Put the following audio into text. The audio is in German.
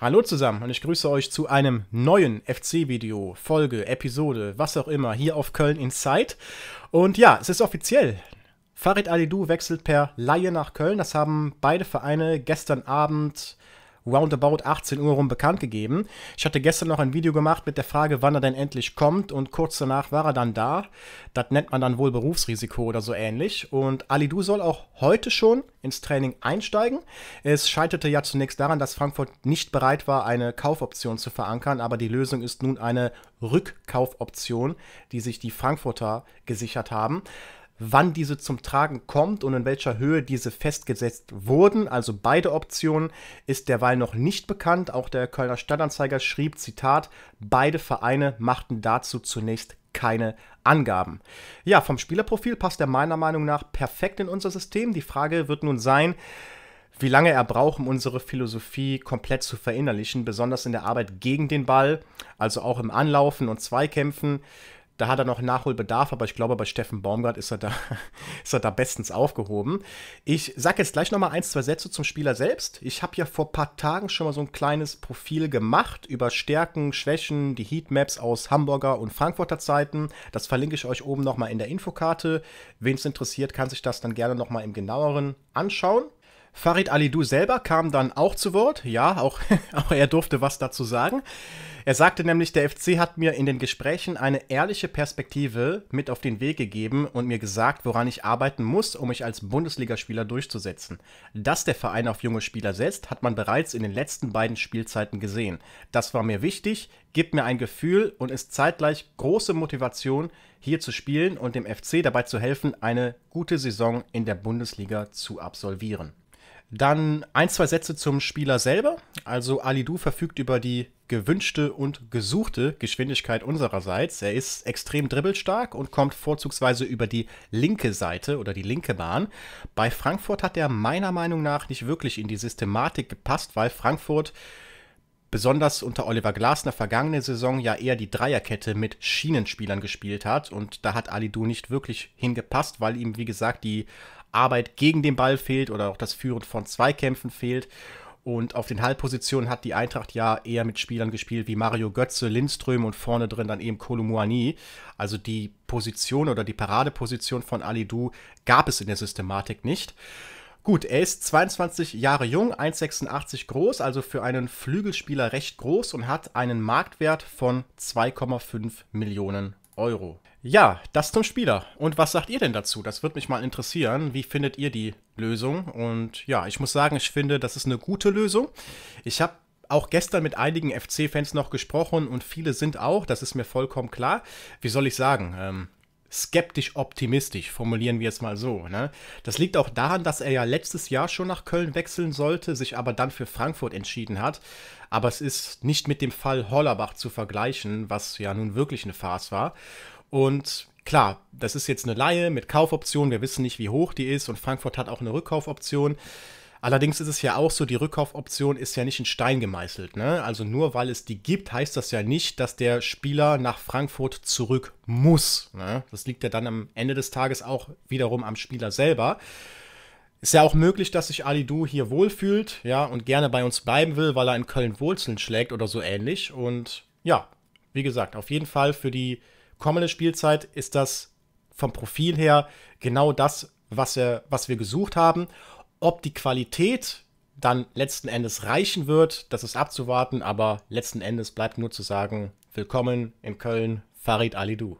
Hallo zusammen und ich grüße euch zu einem neuen FC-Video, Folge, Episode, was auch immer, hier auf Köln Inside. Und ja, es ist offiziell. Farid Alidou wechselt per Laie nach Köln. Das haben beide Vereine gestern Abend roundabout 18 Uhr rum bekannt gegeben. Ich hatte gestern noch ein Video gemacht mit der Frage, wann er denn endlich kommt und kurz danach war er dann da. Das nennt man dann wohl Berufsrisiko oder so ähnlich. Und Ali Du soll auch heute schon ins Training einsteigen. Es scheiterte ja zunächst daran, dass Frankfurt nicht bereit war, eine Kaufoption zu verankern, aber die Lösung ist nun eine Rückkaufoption, die sich die Frankfurter gesichert haben wann diese zum Tragen kommt und in welcher Höhe diese festgesetzt wurden. Also beide Optionen ist derweil noch nicht bekannt. Auch der Kölner Stadtanzeiger schrieb, Zitat, beide Vereine machten dazu zunächst keine Angaben. Ja, vom Spielerprofil passt er meiner Meinung nach perfekt in unser System. Die Frage wird nun sein, wie lange er braucht, um unsere Philosophie komplett zu verinnerlichen, besonders in der Arbeit gegen den Ball, also auch im Anlaufen und Zweikämpfen. Da hat er noch Nachholbedarf, aber ich glaube, bei Steffen Baumgart ist er da, ist er da bestens aufgehoben. Ich sage jetzt gleich nochmal ein, zwei Sätze zum Spieler selbst. Ich habe ja vor ein paar Tagen schon mal so ein kleines Profil gemacht über Stärken, Schwächen, die Heatmaps aus Hamburger und Frankfurter Zeiten. Das verlinke ich euch oben nochmal in der Infokarte. Wen es interessiert, kann sich das dann gerne nochmal im genaueren anschauen. Farid Alidou selber kam dann auch zu Wort. Ja, auch, auch er durfte was dazu sagen. Er sagte nämlich, der FC hat mir in den Gesprächen eine ehrliche Perspektive mit auf den Weg gegeben und mir gesagt, woran ich arbeiten muss, um mich als Bundesligaspieler durchzusetzen. Dass der Verein auf junge Spieler setzt, hat man bereits in den letzten beiden Spielzeiten gesehen. Das war mir wichtig, gibt mir ein Gefühl und ist zeitgleich große Motivation, hier zu spielen und dem FC dabei zu helfen, eine gute Saison in der Bundesliga zu absolvieren. Dann ein, zwei Sätze zum Spieler selber. Also Alidu verfügt über die gewünschte und gesuchte Geschwindigkeit unsererseits. Er ist extrem dribbelstark und kommt vorzugsweise über die linke Seite oder die linke Bahn. Bei Frankfurt hat er meiner Meinung nach nicht wirklich in die Systematik gepasst, weil Frankfurt besonders unter Oliver Glasner vergangene Saison ja eher die Dreierkette mit Schienenspielern gespielt hat. Und da hat Alidou nicht wirklich hingepasst, weil ihm, wie gesagt, die Arbeit gegen den Ball fehlt oder auch das Führen von Zweikämpfen fehlt. Und auf den Halbpositionen hat die Eintracht ja eher mit Spielern gespielt wie Mario Götze, Lindström und vorne drin dann eben Kolumuani. Also die Position oder die Paradeposition von Alidou gab es in der Systematik nicht. Gut, er ist 22 Jahre jung, 1,86 groß, also für einen Flügelspieler recht groß und hat einen Marktwert von 2,5 Millionen Euro. Ja, das zum Spieler. Und was sagt ihr denn dazu? Das würde mich mal interessieren. Wie findet ihr die Lösung? Und ja, ich muss sagen, ich finde, das ist eine gute Lösung. Ich habe auch gestern mit einigen FC-Fans noch gesprochen und viele sind auch, das ist mir vollkommen klar. Wie soll ich sagen? Ähm, skeptisch optimistisch, formulieren wir es mal so. Ne? Das liegt auch daran, dass er ja letztes Jahr schon nach Köln wechseln sollte, sich aber dann für Frankfurt entschieden hat. Aber es ist nicht mit dem Fall Hollerbach zu vergleichen, was ja nun wirklich eine Farce war. Und klar, das ist jetzt eine Laie mit Kaufoption, wir wissen nicht, wie hoch die ist und Frankfurt hat auch eine Rückkaufoption. Allerdings ist es ja auch so, die Rückkaufoption ist ja nicht in Stein gemeißelt. Ne? Also nur weil es die gibt, heißt das ja nicht, dass der Spieler nach Frankfurt zurück muss. Ne? Das liegt ja dann am Ende des Tages auch wiederum am Spieler selber. Ist ja auch möglich, dass sich Ali Du hier wohlfühlt, ja, und gerne bei uns bleiben will, weil er in Köln Wurzeln schlägt oder so ähnlich. Und ja, wie gesagt, auf jeden Fall für die kommende Spielzeit ist das vom Profil her genau das, was, er, was wir gesucht haben. Ob die Qualität dann letzten Endes reichen wird, das ist abzuwarten, aber letzten Endes bleibt nur zu sagen, willkommen in Köln, Farid Alidou.